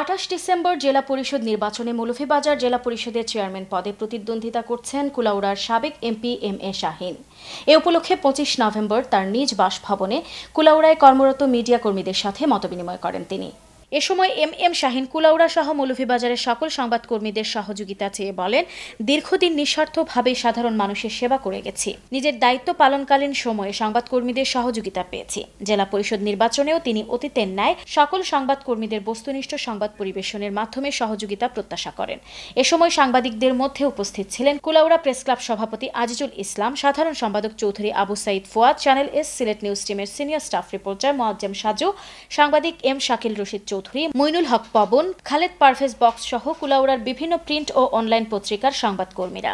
আঠাশ ডিসেম্বর জেলা পরিষদ নির্বাচনে মৌলভীবাজার জেলা পরিষদের চেয়ারম্যান পদে প্রতিদ্বন্দ্বিতা করছেন কুলাউড়ার সাবেক এমপি এম এ শাহিন এ উপলক্ষে পঁচিশ নভেম্বর তার নিজ বাসভবনে কুলাউড়ায় কর্মরত মিডিয়া কর্মীদের সাথে মতবিনিময় করেন তিনি এ সময় এম এম শাহিন কুলাউড়া সহ মৌলভীবাজারের সকল সংবাদকর্মীদের সহযোগিতা চেয়ে বলেন দীর্ঘদিন নিঃস্বার্থভাবে সাধারণ মানুষের সেবা করে গেছি নিজের দায়িত্ব পালনকালীন সময়ে সংবাদকর্মীদের সহযোগিতা পেয়েছি জেলা পরিষদ নির্বাচনেও তিনি অতীতের ন্যায় সকল সংবাদকর্মীদের বস্তুনিষ্ঠ সংবাদ পরিবেশনের মাধ্যমে সহযোগিতা প্রত্যাশা করেন এ সময় সাংবাদিকদের মধ্যে উপস্থিত ছিলেন কুলাউড়া প্রেস ক্লাব সভাপতি আজিজুল ইসলাম সাধারণ সম্পাদক Chowdhury Abu Sayeed Fowad channel S Sylhet news টিমের senior staff reporter Moazzem Saju সাংবাদিক এম শাকিল রশিদ চৌধুরী মইনুল হক পবন খালেদ পারফেস বক্স সহ কুলাউড়ার বিভিন্ন প্রিন্ট ও অনলাইন পত্রিকার সংবাদকর্মীরা